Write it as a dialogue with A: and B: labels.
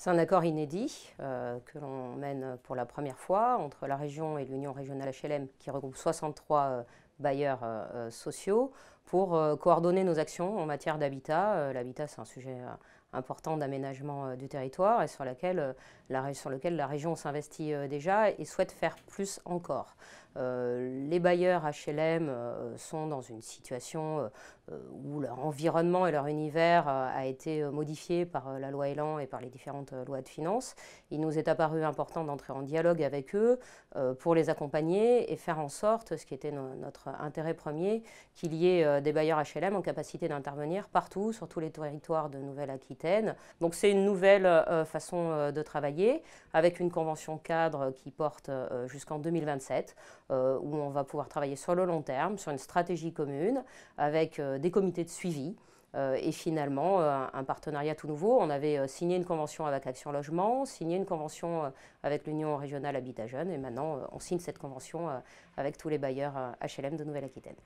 A: C'est un accord inédit euh, que l'on mène pour la première fois entre la région et l'Union régionale HLM qui regroupe 63 euh, bailleurs euh, sociaux pour coordonner nos actions en matière d'habitat. l'habitat, c'est un sujet important d'aménagement euh, du territoire et sur, laquelle, euh, la, sur lequel la région s'investit euh, déjà et souhaite faire plus encore. les bailleurs HLM sont dans une situation où leur environnement et leur univers a été modifié par la loi Elan et par les différentes lois de finances. Il nous est apparu important d'entrer en dialogue avec eux pour les accompagner et faire en sorte, ce qui était notre intérêt premier, qu'il y ait des bailleurs HLM en capacité d'intervenir partout, sur tous les territoires de Nouvelle-Aquitaine donc c'est une nouvelle euh, façon euh, de travailler avec une convention cadre qui porte euh, jusqu'en 2027 où on va pouvoir travailler sur le long terme, sur une stratégie commune avec des comités de suivi. et finalement, un partenariat tout nouveau. On avait signé une convention avec Action Logement, signé une convention avec l'Union régionale Habitat Jeune, et maintenant, on signe cette convention avec tous les bailleurs HLM de Nouvelle-Aquitaine.